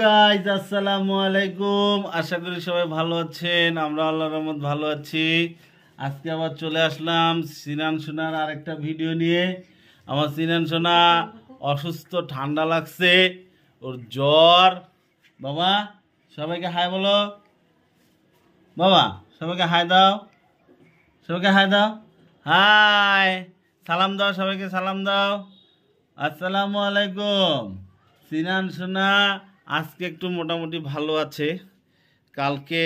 Guys আসসালামু আলাইকুম আশা করি সবাই ভালো আছেন আমরা আল্লাহ রহমত ভালো আছি আজকে আবার চলে আসলাম সিনান সোনার আরেকটা ভিডিও নিয়ে আমার সিনান সোনা অসুস্থ ঠান্ডা লাগছে ওর জ্বর বাবা সবাইকে হাই বলো বাবা সবাইকে হাই দাও সবাইকে হাই দাও হাই সালাম দাও সবাইকে সালাম দাও আসসালামু আলাইকুম সিনান সোনা আজকে একটু মোটামুটি ভালো আছে কালকে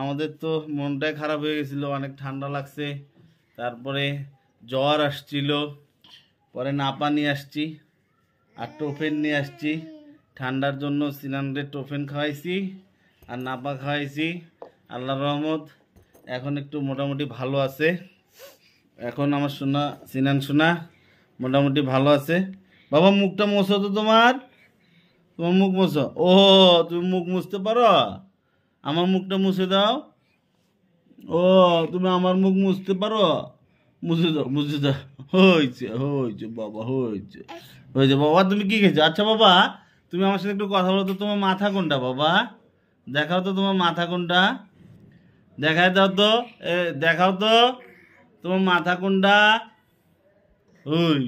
আমাদের তো মনটাই খারাপ হয়ে গেছিলো অনেক ঠান্ডা লাগছে তারপরে জ্বর আসছিল পরে নাপা নিয়ে আসছি আর টোফেন নিয়ে আসছি ঠান্ডার জন্য সিনানরে টোফেন খাওয়াইছি আর নাপা খাওয়াইছি আল্লাহ রহমত এখন একটু মোটামুটি ভালো আছে এখন আমার শোনা সিনান শোনা মোটামুটি ভালো আছে বাবা মুখটা মোছো তো তোমার তোমার মুখ মুছো ও তুমি মুখ মুছতে পারো আমার মুখটা মুছে দাও ও তুমি আমার মুখ মুছতে পারো মুছে দাও মুছে দাও হয়েছে হয়েছে বাবা হয়েছে হয়েছে বাবা তুমি কি খেয়েছো আচ্ছা বাবা তুমি আমার সাথে একটু কথা বলো তো তোমার মাথা কোনটা বাবা দেখাও তো তোমার মাথা কোনটা দেখায় দাও তো দেখাও তো তোমার মাথা কোনটা ওই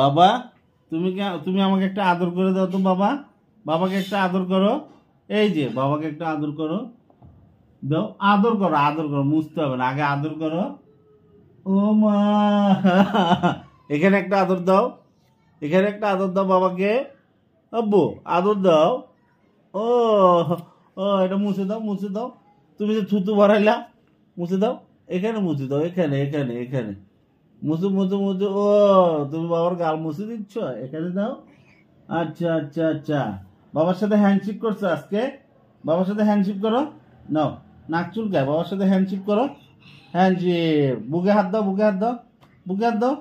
বাবা তুমি তুমি আমাকে একটা আদর করে দাও তো বাবা বাবাকে একটা আদর করো এই যে বাবাকে একটা আদর করো দাও আদর করো আদর করো মুছতে হবে না আগে আদর করো ও মা এখানে একটা আদর দাও এখানে একটা আদর দাও বাবাকে আব্বু আদর দাও ও ও এটা মুছে দাও মুছে দাও তুমি যে থুতু ভরাইলা মুছে দাও এখানে মুছে দাও এখানে এখানে এখানে মুজু মুজু মুজু ও তুমি বাবার গাল মুছে দিচ্ছ এখানে দাও আচ্ছা আচ্ছা আচ্ছা বাবার সাথে হ্যান্ডশিপ করছো আজকে বাবার সাথে হ্যান্ডশিপ করো নাও নাক চুলকায় বাবার সাথে হ্যান্ডশিপ করো হ্যান্ডশিপ বুকে হাত দাও বুকে হাত দাও বুকে হাত দাও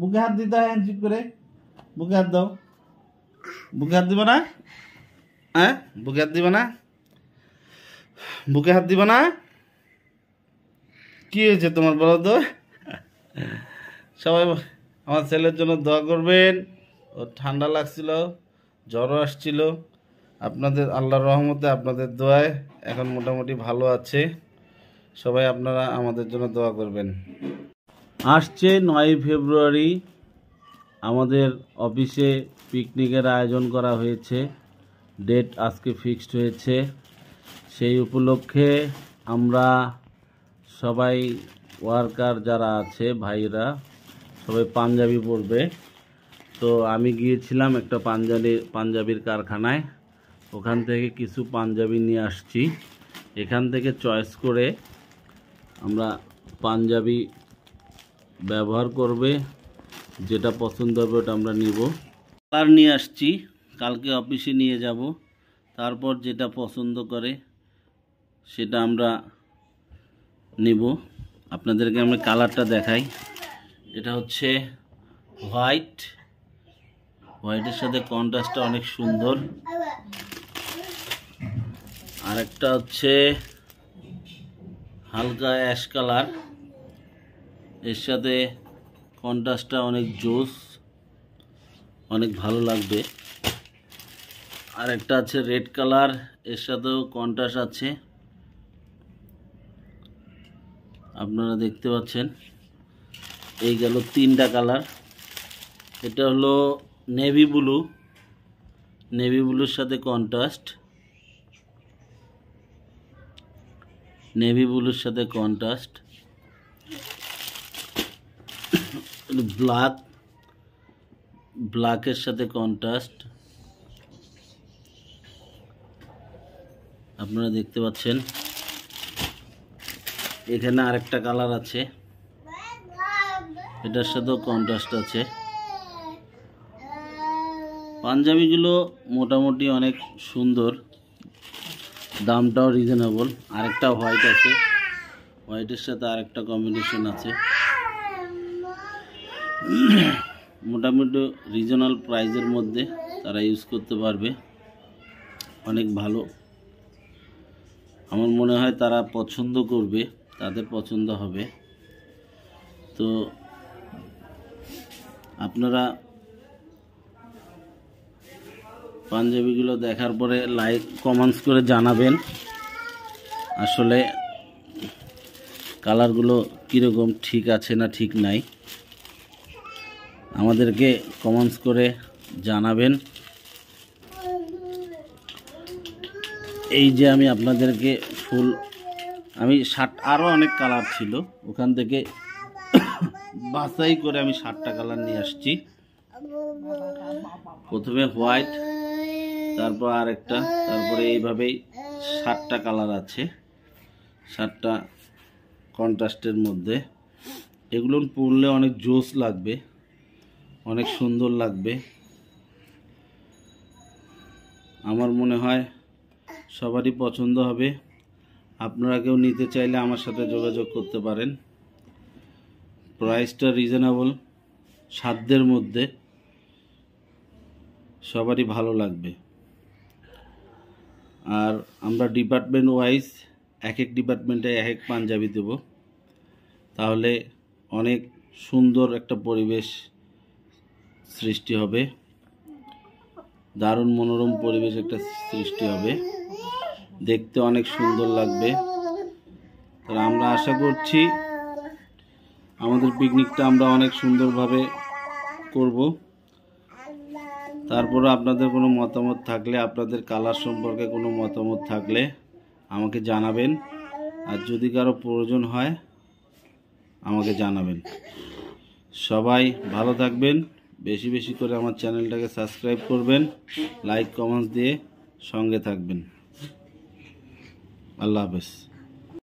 বুকে হাত দিতে হয় হ্যান্ডশিপ করে বুকে হাত দাও বুকে হাত দিব না হ্যাঁ বুকে হাত দিব না বুকে হাত দিব না কি হয়েছে তোমার বলো তো সবাই আমার ছেলের জন্য দোয়া করবেন ও ঠান্ডা লাগছিল জ্বরও আসছিল আপনাদের আল্লাহর রহমতে আপনাদের দোয়ায় এখন মোটামুটি ভালো আছে সবাই আপনারা আমাদের জন্য দোয়া করবেন আসছে নয় ফেব্রুয়ারি আমাদের অফিসে পিকনিকের আয়োজন করা হয়েছে ডেট আজকে ফিক্সড হয়েছে সেই উপলক্ষে আমরা সবাই ওয়ার্কার যারা আছে ভাইরা সবাই পাঞ্জাবি পরবে তো আমি গিয়েছিলাম একটা পাঞ্জাবি পাঞ্জাবির কারখানায় ওখান থেকে কিছু পাঞ্জাবি নিয়ে আসছি এখান থেকে চয়েস করে আমরা পাঞ্জাবি ব্যবহার করবে যেটা পছন্দ হবে ওটা আমরা নিব কালার নিয়ে আসছি কালকে অফিসে নিয়ে যাব তারপর যেটা পছন্দ করে সেটা আমরা নিব আপনাদেরকে আমি কালারটা দেখাই এটা হচ্ছে হোয়াইট হোয়াইটের সাথে কন্ট্রাস্টটা অনেক সুন্দর আরেকটা হচ্ছে হালকা অ্যাশ কালার এর সাথে কন্ট্রাস্টটা অনেক জোস অনেক ভালো লাগবে আরেকটা আছে রেড কালার এর সাথেও কন্ট্রাস্ট আছে আপনারা দেখতে পাচ্ছেন এই গেল তিনটা কালার এটা হলো নেভি ব্লু নেভি ব্লুর সাথে কন্ট্রাস্ট নেভি ব্লুর সাথে কন্ট্রাস্ট ব্ল্যাক ব্ল্যাকের সাথে কন্ট্রাস্ট আপনারা দেখতে পাচ্ছেন এখানে আরেকটা কালার আছে এটার সাথেও কন্ট্রাস্ট আছে পাঞ্জাবিগুলো মোটামুটি অনেক সুন্দর দামটাও রিজনেবল আরেকটা হোয়াইট আছে হোয়াইটের সাথে আরেকটা কম্বিনেশন আছে মোটামুটি রিজনাল প্রাইজের মধ্যে তারা ইউজ করতে পারবে অনেক ভালো আমার মনে হয় তারা পছন্দ করবে তাদের পছন্দ হবে তো আপনারা পাঞ্জাবিগুলো দেখার পরে লাইক কমেন্টস করে জানাবেন আসলে কালারগুলো কীরকম ঠিক আছে না ঠিক নাই আমাদেরকে কমেন্টস করে জানাবেন এই যে আমি আপনাদেরকে ফুল আমি শার্ট আরও অনেক কালার ছিল ওখান থেকে বাছাই করে আমি ষাটটা কালার নিয়ে আসছি প্রথমে হোয়াইট তারপর আর একটা তারপরে এইভাবেই ষাটটা কালার আছে ষাটটা কন্ট্রাস্টের মধ্যে এগুলো পরলে অনেক জোস লাগবে অনেক সুন্দর লাগবে আমার মনে হয় সবারই পছন্দ হবে আপনারা কেউ নিতে চাইলে আমার সাথে যোগাযোগ করতে পারেন প্রাইসটা রিজনেবল সাধ্যের মধ্যে সবারই ভালো লাগবে আর আমরা ডিপার্টমেন্ট ওয়াইজ এক এক ডিপার্টমেন্টে এক এক পাঞ্জাবি দেব তাহলে অনেক সুন্দর একটা পরিবেশ সৃষ্টি হবে দারুণ মনোরম পরিবেশ একটা সৃষ্টি হবে দেখতে অনেক সুন্দর লাগবে তো আমরা আশা করছি আমাদের পিকনিকটা আমরা অনেক সুন্দরভাবে করব তারপর আপনাদের কোনো মতামত থাকলে আপনাদের কালার সম্পর্কে কোনো মতামত থাকলে আমাকে জানাবেন আর যদি কারো প্রয়োজন হয় আমাকে জানাবেন সবাই ভালো থাকবেন বেশি বেশি করে আমার চ্যানেলটাকে সাবস্ক্রাইব করবেন লাইক কমেন্টস দিয়ে সঙ্গে থাকবেন Allah bless.